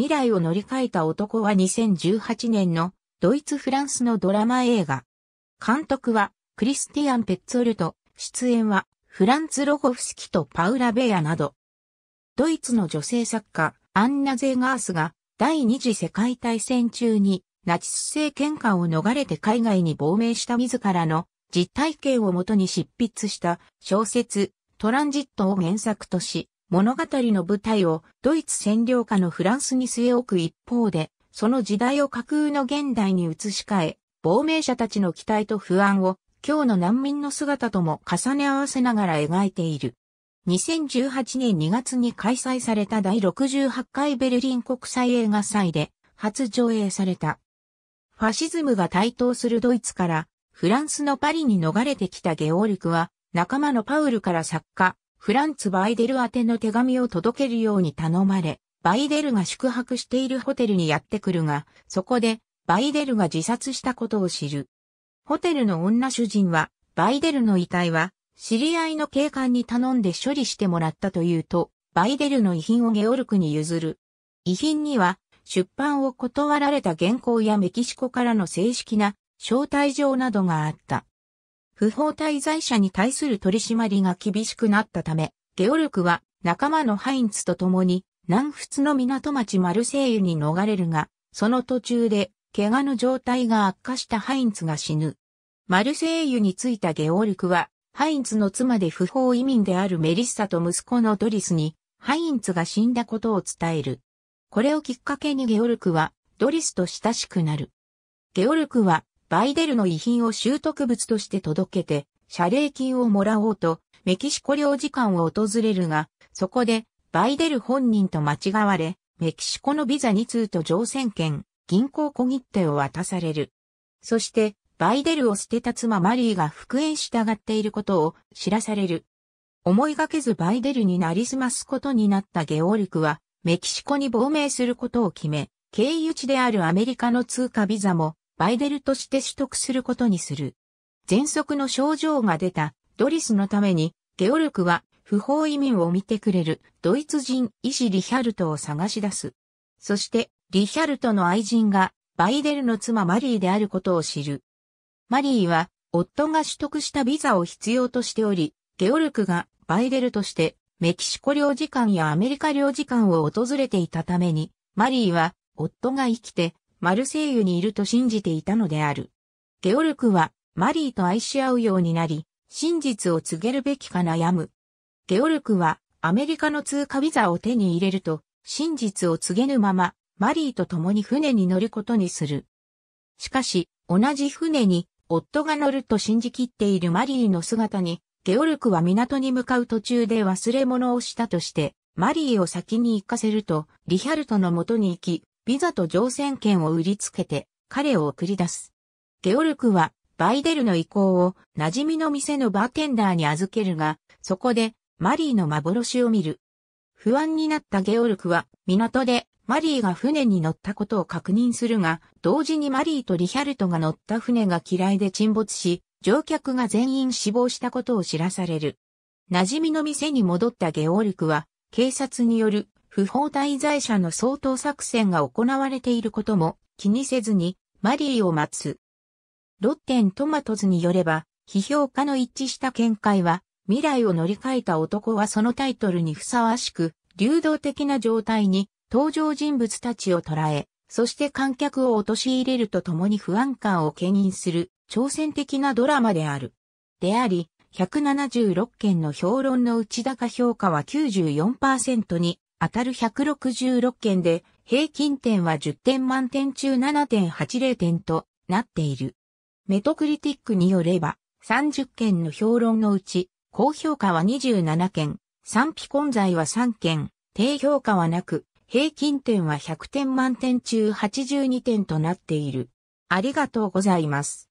未来を乗り換えた男は2018年のドイツ・フランスのドラマ映画。監督はクリスティアン・ペッツォルト、出演はフランツ・ロゴフスキとパウラ・ベアなど。ドイツの女性作家、アンナ・ゼーガースが第二次世界大戦中にナチス政権下を逃れて海外に亡命した自らの実体験をもとに執筆した小説トランジットを原作とし、物語の舞台をドイツ占領下のフランスに据え置く一方で、その時代を架空の現代に移し替え、亡命者たちの期待と不安を今日の難民の姿とも重ね合わせながら描いている。2018年2月に開催された第68回ベルリン国際映画祭で初上映された。ファシズムが台頭するドイツからフランスのパリに逃れてきたゲオルクは仲間のパウルから作家、フランツ・バイデル宛ての手紙を届けるように頼まれ、バイデルが宿泊しているホテルにやってくるが、そこで、バイデルが自殺したことを知る。ホテルの女主人は、バイデルの遺体は、知り合いの警官に頼んで処理してもらったというと、バイデルの遺品をゲオルクに譲る。遺品には、出版を断られた原稿やメキシコからの正式な招待状などがあった。不法滞在者に対する取り締まりが厳しくなったため、ゲオルクは仲間のハインツと共に南仏の港町マルセイユに逃れるが、その途中で怪我の状態が悪化したハインツが死ぬ。マルセイユに着いたゲオルクは、ハインツの妻で不法移民であるメリッサと息子のドリスに、ハインツが死んだことを伝える。これをきっかけにゲオルクは、ドリスと親しくなる。ゲオルクは、バイデルの遺品を習得物として届けて、謝礼金をもらおうと、メキシコ領事館を訪れるが、そこで、バイデル本人と間違われ、メキシコのビザ2通と乗船券、銀行小切手を渡される。そして、バイデルを捨てた妻マリーが復縁したがっていることを知らされる。思いがけずバイデルになりすますことになったゲオルクは、メキシコに亡命することを決め、経由地であるアメリカの通貨ビザもバイデルとして取得することにする。喘息の症状が出たドリスのために、ゲオルクは不法移民を見てくれるドイツ人医師リヒャルトを探し出す。そしてリヒャルトの愛人がバイデルの妻マリーであることを知る。マリーは夫が取得したビザを必要としており、ゲオルクがバイデルとしてメキシコ領事館やアメリカ領事館を訪れていたために、マリーは夫が生きてマルセイユにいると信じていたのである。ゲオルクはマリーと愛し合うようになり、真実を告げるべきか悩む。ゲオルクはアメリカの通貨ビザを手に入れると、真実を告げぬまま、マリーと共に船に乗ることにする。しかし、同じ船に、夫が乗ると信じきっているマリーの姿に、ゲオルクは港に向かう途中で忘れ物をしたとして、マリーを先に行かせると、リヒャルトの元に行き、ビザと乗船券を売りつけて彼を送り出す。ゲオルクはバイデルの意向を馴染みの店のバーテンダーに預けるが、そこでマリーの幻を見る。不安になったゲオルクは港でマリーが船に乗ったことを確認するが、同時にマリーとリヒャルトが乗った船が嫌いで沈没し、乗客が全員死亡したことを知らされる。馴染みの店に戻ったゲオルクは、警察による不法滞在者の相当作戦が行われていることも気にせずにマリーを待つ。ロッテントマトズによれば、批評家の一致した見解は、未来を乗り換えた男はそのタイトルにふさわしく、流動的な状態に登場人物たちを捉え、そして観客を陥れるとともに不安感を牽引する挑戦的なドラマである。であり、176件の評論の内高評価は94%に当たる166件で、平均点は10点満点中7.80点となっている。メトクリティックによれば、30件の評論のうち、高評価は27件、賛否混在は3件、低評価はなく、平均点は100点満点中82点となっている。ありがとうございます。